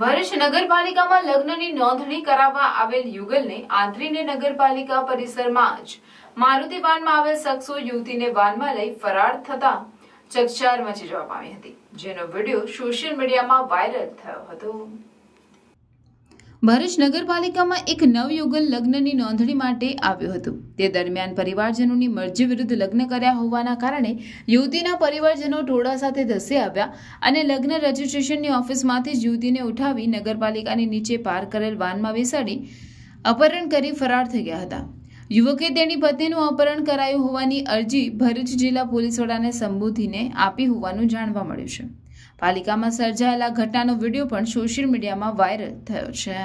ભરૂચ નગરપાલિકામાં લગ્નની નોંધણી કરાવવા આવેલ યુગલને આંતરીને નગરપાલિકા પરિસરમાં જ મારુતિ વાનમાં આવેલ શખ્સો યુવતીને વાનમાં લઈ ફરાર થતા ચકચાર મચી જવા પામી હતી જેનો વિડીયો સોશિયલ મીડિયામાં વાયરલ થયો હતો ભરૂચ નગરપાલિકામાં એક નવયુગલ લગ્નની નોંધણી માટે આવ્યું હતું તે દરમિયાન પરિવારજનોની મરજી વિરુદ્ધ લગ્ન કર્યા હોવાના કારણે યુવતીના પરિવારજનો ટોળા સાથે ધસી આવ્યા અને લગ્ન રજિસ્ટ્રેશનની ઓફિસમાંથી જ યુવતીને ઉઠાવી નગરપાલિકાની નીચે પાર્ક કરેલ વાનમાં બેસાડી અપહરણ કરી ફરાર થઈ ગયા હતા યુવકે તેની પત્નીનું અપહરણ કરાયું હોવાની અરજી ભરૂચ જિલ્લા પોલીસ વડાને સંબોધીને આપી હોવાનું જાણવા મળ્યું છે પાલિકામાં સર્જાયેલા ઘટનાનો વિડીયો પણ સોશિયલ મીડિયામાં વાયરલ થયો છે